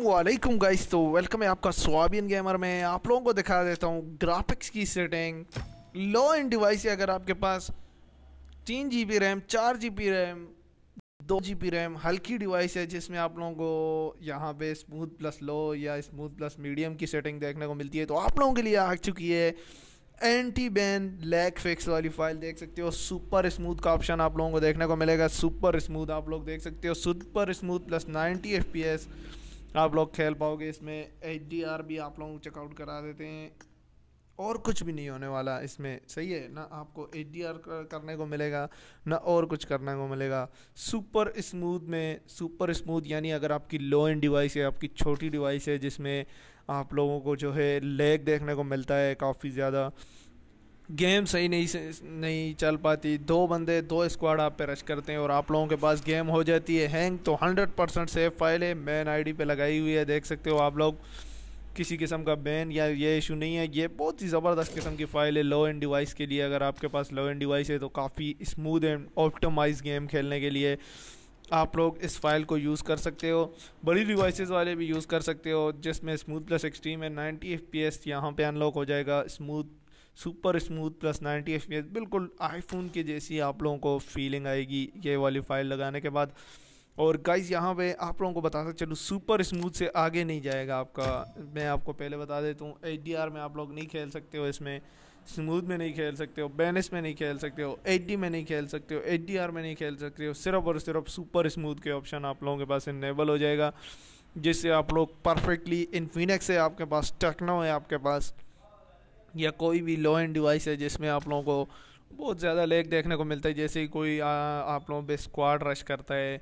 वालेकुम गाइस तो वेलकम है आपका स्वाबियन गेमर में आप लोगों को दिखा देता हूँ ग्राफिक्स की सेटिंग लो एंड डिवाइस है अगर आपके पास तीन जी बी रैम चार जी बी रैम दो जी बी रैम हल्की डिवाइस है जिसमें आप लोगों को यहाँ पे स्मूथ प्लस लो या स्मूथ प्लस मीडियम की सेटिंग देखने को मिलती है तो आप लोगों के लिए आ चुकी है एंटी बैन लैग फिक्स वाली फाइल देख सकते हो सुपर स्मूथ का ऑप्शन आप लोगों को देखने को मिलेगा सुपर स्मूथ आप लोग देख सकते हो super smooth plus ninety F P S आप लोग खेल पाओगे इसमें एच डी आर भी आप लोग चेकआउट करा देते हैं और कुछ भी नहीं होने वाला इसमें सही है ना आपको एच डी आर करने को मिलेगा ना और कुछ करने को मिलेगा सुपर स्मूथ में सुपर स्मूथ यानी अगर आपकी लो एंड डिवाइस है आपकी छोटी डिवाइस है जिसमें आप लोगों को जो है लेग देखने को मिलता है काफ़ी ज़्यादा गेम सही नहीं नहीं चल पाती दो बंदे दो स्क्वाड आप पे रश करते हैं और आप लोगों के पास गेम हो जाती है हैंग तो 100 परसेंट सेफ फाइल है मैन आईडी पे लगाई हुई है देख सकते हो आप लोग किसी किस्म का बैन या ये इशू नहीं है ये बहुत ही ज़बरदस्त किस्म की फ़ाइल है लो एंड डिवाइस के लिए अगर आपके पास लो एंड डिवाइस है तो काफ़ी स्मूद एंड ऑप्टोमाइज गेम खेलने के लिए आप लोग इस फाइल को यूज़ कर सकते हो बड़ी डिवाइसेस वाले भी यूज़ कर सकते हो जिसमें स्मूथ प्लस एक्सट्रीम है 90 एफ पी एस यहाँ पर अनलॉक हो जाएगा smooth super smooth plus 90 F बिल्कुल आईफोन के जैसी आप लोगों को फीलिंग आएगी ये वाली फाइल लगाने के बाद और गाइज यहाँ पे आप लोगों को बताता चलो सुपर स्मूथ से आगे नहीं जाएगा आपका मैं आपको पहले बता देता हूँ एच में आप लोग नहीं खेल सकते हो इसमें स्मूथ में नहीं खेल सकते हो बैनस में नहीं खेल सकते हो एच में नहीं खेल सकते हो एच में नहीं खेल सकते हो सिर्फ और सिर्फ सुपर स्मूथ के ऑप्शन आप लोगों के पास इनेबल हो जाएगा जिससे आप लोग परफेक्टली इनफिनिक्स है आपके पास टेक्नो है आपके पास या कोई भी लो एंड डिवाइस है जिसमें आप लोगों को बहुत ज़्यादा लेग देखने को मिलता है जैसे कोई आ, आप लोगों पर स्क्वाड रश करता है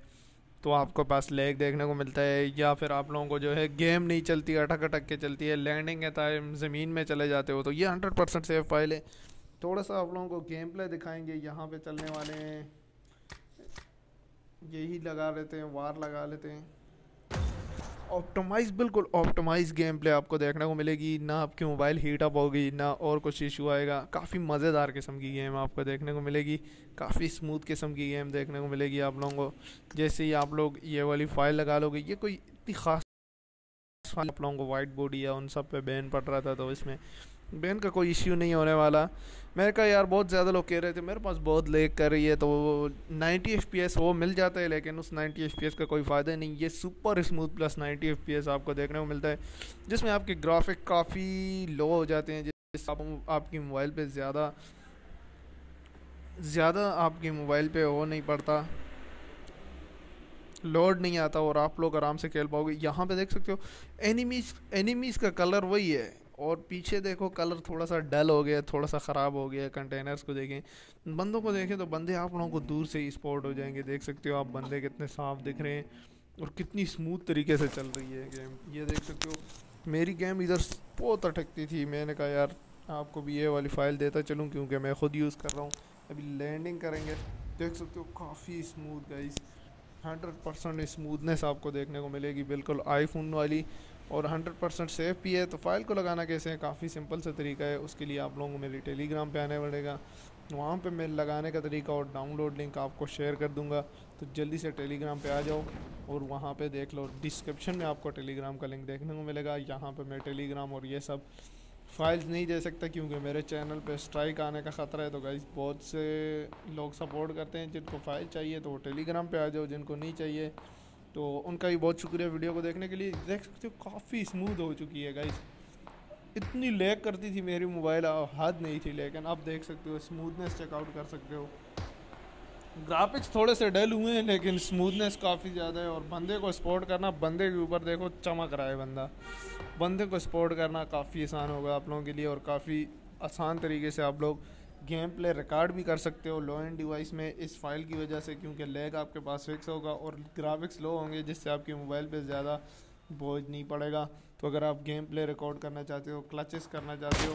तो आपको पास लेग देखने को मिलता है या फिर आप लोगों को जो है गेम नहीं चलती अटक अटक के चलती है लैंडिंग के टाइम ज़मीन में चले जाते हो तो ये हंड्रेड परसेंट सेफ फाइल है थोड़ा सा आप लोगों को गेम प्ले दिखाएंगे यहाँ पे चलने वाले हैं यही लगा लेते हैं वार लगा लेते हैं ऑप्टोमाइज बिल्कुल ऑप्टोमाइज गेम प्ले आपको देखने को मिलेगी ना आपकी मोबाइल हीट अप होगी ना और कुछ इशू आएगा काफ़ी मज़ेदार किस्म की गेम आपको देखने को मिलेगी काफ़ी स्मूथ किस्म की गेम देखने को मिलेगी आप लोगों को जैसे ही आप लोग ये वाली फ़ाइल लगा लोगे ये कोई इतनी ख़ास आप लोगों को वाइट बॉडी या उन सब पे बैन पड़ रहा था तो इसमें बैन का कोई इश्यू नहीं होने वाला मैंने कहा यार बहुत ज़्यादा लोग कह रहे थे मेरे पास बहुत लेक कर रही है तो नाइन्टी एफ पी एस वो मिल जाता है लेकिन उस नाइन्टी एफ पी एस का कोई फ़ायदा नहीं ये super smooth plus ninety F P S आपको देखने को मिलता है जिसमें आपके ग्राफिक काफ़ी लो हो जाते हैं जिस आप, आपके मोबाइल पर ज़्यादा ज़्यादा आपके मोबाइल पर हो नहीं पड़ता लोड नहीं आता और आप लोग आराम से खेल पाओगे यहाँ पे देख सकते हो एनिमीज एनिमीज का कलर वही है और पीछे देखो कलर थोड़ा सा डल हो गया थोड़ा सा ख़राब हो गया कंटेनर्स को देखें बंदों को देखें तो बंदे आप लोगों को दूर से ही स्पॉट हो जाएंगे देख सकते हो आप बंदे कितने साफ दिख रहे हैं और कितनी स्मूथ तरीके से चल रही है गेम ये देख सकते हो मेरी गेम इधर बहुत अटकती थी मैंने कहा यार आपको भी ये वाली फ़ाइल देता चलूँ क्योंकि मैं ख़ुद यूज़ कर रहा हूँ अभी लैंडिंग करेंगे देख सकते हो काफ़ी smooth guys hundred percent smoothness आपको देखने को मिलेगी बिल्कुल आईफोन वाली और 100 परसेंट सेफ भी है तो फाइल को लगाना कैसे है काफ़ी सिंपल सा तरीका है उसके लिए आप लोगों को मेरे टेलीग्राम पे आना पड़ेगा वहाँ पे मैं लगाने का तरीका और डाउनलोड लिंक आपको शेयर कर दूँगा तो जल्दी से टेलीग्राम पे आ जाओ और वहाँ पे देख लो डिस्क्रिप्शन में आपको टेलीग्राम का लिंक देखने को मिलेगा यहाँ पे मैं टेलीग्राम और ये सब फाइल्स नहीं दे सकता क्योंकि मेरे चैनल पे स्ट्राइक आने का ख़तरा है तो गाइज बहुत से लोग सपोर्ट करते हैं जिनको फ़ाइल चाहिए तो वो टेलीग्राम पे आ जाओ जिनको नहीं चाहिए तो उनका भी बहुत शुक्रिया वीडियो को देखने के लिए देख सकते हो काफ़ी स्मूथ हो चुकी है गाइज इतनी लैग करती थी मेरी मोबाइल हद नहीं थी लेकिन अब देख सकते हो स्मूथनेस चेकआउट कर सकते हो ग्राफिक्स थोड़े से डल हुए हैं लेकिन स्मूथनेस काफ़ी ज़्यादा है और बंदे को सपोर्ट करना बंदे के ऊपर देखो चमक रहा है बंदा बंदे को सपोर्ट करना काफ़ी आसान होगा आप लोगों के लिए और काफ़ी आसान तरीके से आप लोग गेम प्ले रिकॉर्ड भी कर सकते हो लो एंड डिवाइस में इस फाइल की वजह से क्योंकि लेग आपके पास फिक्स होगा और ग्राफिक्स लो होंगे जिससे आपके मोबाइल पे ज़्यादा बोझ नहीं पड़ेगा तो अगर आप गेम प्ले रिकॉर्ड करना चाहते हो क्लचेस करना चाहते हो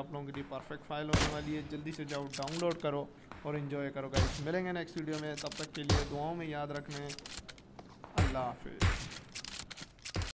आप लोगों के लिए परफेक्ट फाइल होने वाली है जल्दी से जाओ डाउनलोड करो और इन्जॉय करो गाइस मिलेंगे नेक्स्ट वीडियो में तब तक के लिए दुआओं में याद रखना अल्लाह हाफिज़